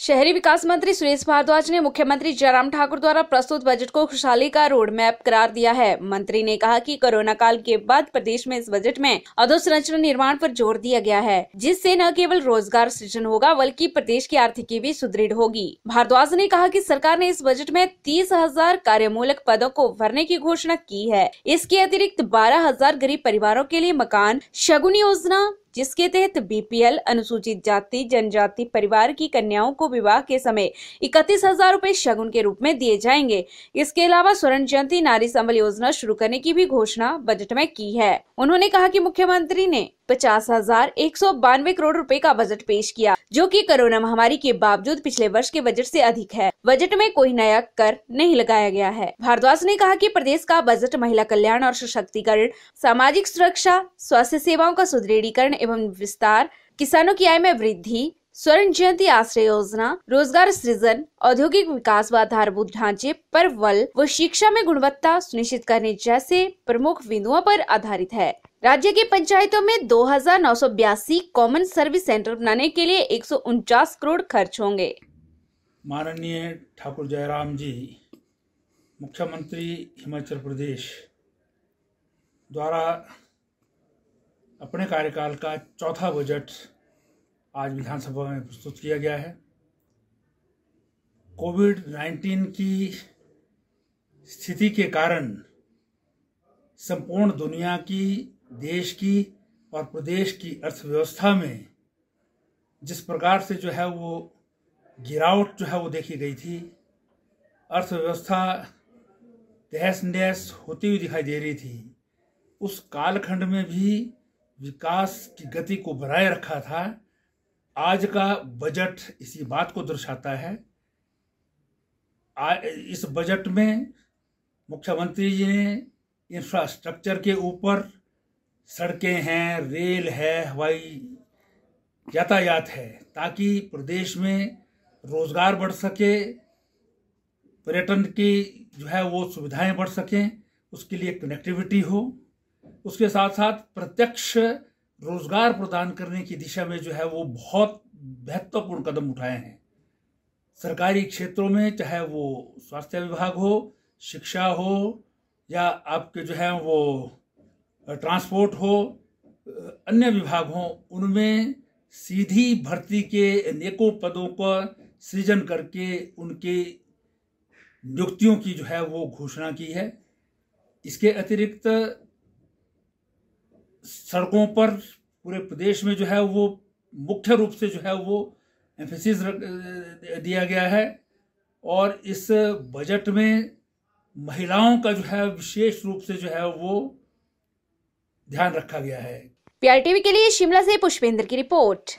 शहरी विकास मंत्री सुरेश भारद्वाज ने मुख्यमंत्री जयराम ठाकुर द्वारा प्रस्तुत बजट को खुशहाली का रोड मैप करार दिया है मंत्री ने कहा कि कोरोना काल के बाद प्रदेश में इस बजट में अधोसंरचना निर्माण पर जोर दिया गया है जिससे न केवल रोजगार सृजन होगा बल्कि प्रदेश की आर्थिकी भी सुदृढ़ होगी भारद्वाज ने कहा की सरकार ने इस बजट में तीस हजार कार्यमूलक पदों को भरने की घोषणा की है इसके अतिरिक्त बारह हजार गरीब परिवारों के लिए मकान शगुन योजना जिसके तहत बीपीएल अनुसूचित जाति जनजाति परिवार की कन्याओं को विवाह के समय इकतीस हजार रूपए शगुन के रूप में दिए जाएंगे इसके अलावा स्वर्ण जयंती नारी संबल योजना शुरू करने की भी घोषणा बजट में की है उन्होंने कहा की मुख्यमंत्री ने पचास हजार एक सौ बानवे करोड़ रुपए का बजट पेश किया जो कि कोरोना महामारी के बावजूद पिछले वर्ष के बजट से अधिक है बजट में कोई नया कर नहीं लगाया गया है भारद्वाज ने कहा कि प्रदेश का बजट महिला कल्याण और सशक्तिकरण सामाजिक सुरक्षा स्वास्थ्य सेवाओं का सुदृढ़ीकरण एवं विस्तार किसानों की आय में वृद्धि स्वर्ण जयंती आश्रय योजना रोजगार सृजन औद्योगिक विकास व आधारभूत ढांचे पर बल व शिक्षा में गुणवत्ता सुनिश्चित करने जैसे प्रमुख बिंदुओं पर आधारित है राज्य के पंचायतों में दो कॉमन सर्विस सेंटर बनाने के लिए एक करोड़ खर्च होंगे माननीय ठाकुर जयराम जी मुख्यमंत्री हिमाचल प्रदेश द्वारा अपने कार्यकाल का चौथा बजट आज विधानसभा में प्रस्तुत किया गया है कोविड नाइन्टीन की स्थिति के कारण संपूर्ण दुनिया की देश की और प्रदेश की अर्थव्यवस्था में जिस प्रकार से जो है वो गिरावट जो है वो देखी गई थी अर्थव्यवस्था तहस नहस होती हुई दिखाई दे रही थी उस कालखंड में भी विकास की गति को बनाए रखा था आज का बजट इसी बात को दर्शाता है इस बजट में मुख्यमंत्री जी ने इंफ्रास्ट्रक्चर के ऊपर सड़कें हैं रेल है हवाई यातायात है ताकि प्रदेश में रोजगार बढ़ सके पर्यटन की जो है वो सुविधाएं बढ़ सकें उसके लिए कनेक्टिविटी हो उसके साथ साथ प्रत्यक्ष रोजगार प्रदान करने की दिशा में जो है वो बहुत महत्वपूर्ण कदम उठाए हैं सरकारी क्षेत्रों में चाहे वो स्वास्थ्य विभाग हो शिक्षा हो या आपके जो है वो ट्रांसपोर्ट हो अन्य विभाग हो उनमें सीधी भर्ती के अनेकों पदों का सृजन करके उनके नियुक्तियों की जो है वो घोषणा की है इसके अतिरिक्त सड़कों पर पूरे प्रदेश में जो है वो मुख्य रूप से जो है वो एम्फेसिस दिया गया है और इस बजट में महिलाओं का जो है विशेष रूप से जो है वो ध्यान रखा गया है पीआरटीवी के लिए शिमला से पुष्पेंद्र की रिपोर्ट